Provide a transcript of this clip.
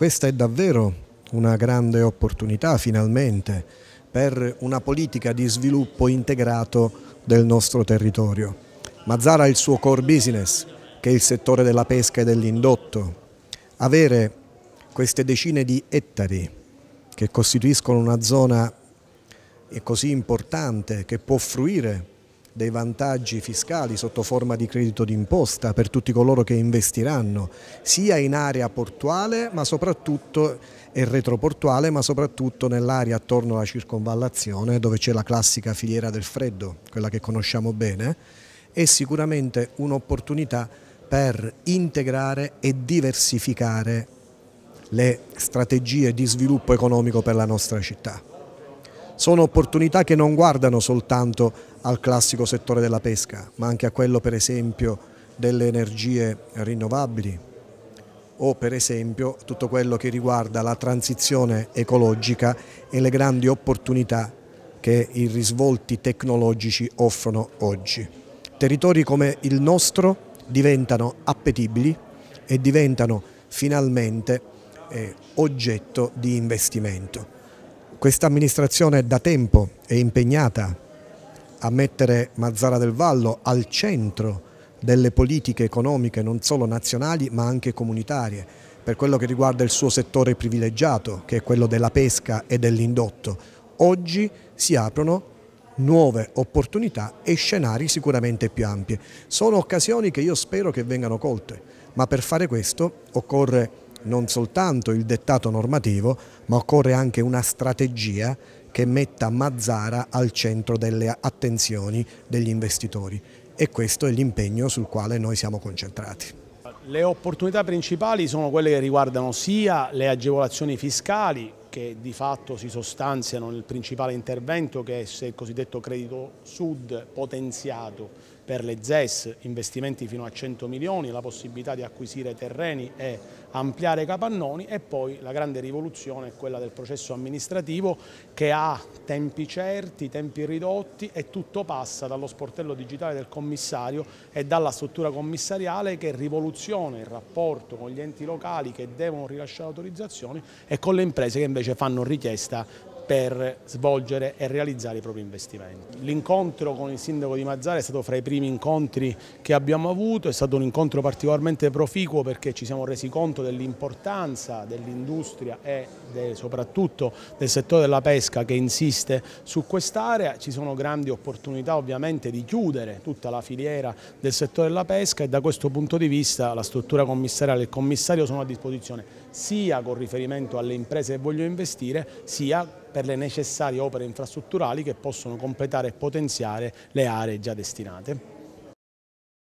Questa è davvero una grande opportunità finalmente per una politica di sviluppo integrato del nostro territorio. Mazzara ha il suo core business, che è il settore della pesca e dell'indotto. Avere queste decine di ettari che costituiscono una zona così importante che può fruire dei vantaggi fiscali sotto forma di credito d'imposta per tutti coloro che investiranno, sia in area portuale ma soprattutto e retroportuale, ma soprattutto nell'area attorno alla circonvallazione dove c'è la classica filiera del freddo, quella che conosciamo bene, è sicuramente un'opportunità per integrare e diversificare le strategie di sviluppo economico per la nostra città sono opportunità che non guardano soltanto al classico settore della pesca, ma anche a quello per esempio delle energie rinnovabili o per esempio tutto quello che riguarda la transizione ecologica e le grandi opportunità che i risvolti tecnologici offrono oggi. Territori come il nostro diventano appetibili e diventano finalmente eh, oggetto di investimento. Questa amministrazione da tempo è impegnata a mettere Mazzara del Vallo al centro delle politiche economiche non solo nazionali ma anche comunitarie per quello che riguarda il suo settore privilegiato che è quello della pesca e dell'indotto. Oggi si aprono nuove opportunità e scenari sicuramente più ampi. Sono occasioni che io spero che vengano colte, ma per fare questo occorre non soltanto il dettato normativo, ma occorre anche una strategia che metta Mazzara al centro delle attenzioni degli investitori e questo è l'impegno sul quale noi siamo concentrati. Le opportunità principali sono quelle che riguardano sia le agevolazioni fiscali, che di fatto si sostanziano nel principale intervento che è il cosiddetto credito sud potenziato per le ZES investimenti fino a 100 milioni, la possibilità di acquisire terreni e ampliare capannoni e poi la grande rivoluzione è quella del processo amministrativo che ha tempi certi, tempi ridotti e tutto passa dallo sportello digitale del commissario e dalla struttura commissariale che rivoluziona il rapporto con gli enti locali che devono rilasciare autorizzazioni e con le imprese che invece fanno richiesta per svolgere e realizzare i propri investimenti. L'incontro con il sindaco di Mazzara è stato fra i primi incontri che abbiamo avuto, è stato un incontro particolarmente proficuo perché ci siamo resi conto dell'importanza dell'industria e de, soprattutto del settore della pesca che insiste su quest'area, ci sono grandi opportunità ovviamente di chiudere tutta la filiera del settore della pesca e da questo punto di vista la struttura commissariale e il commissario sono a disposizione sia con riferimento alle imprese che voglio investire sia per le necessarie opere infrastrutturali che possono completare e potenziare le aree già destinate.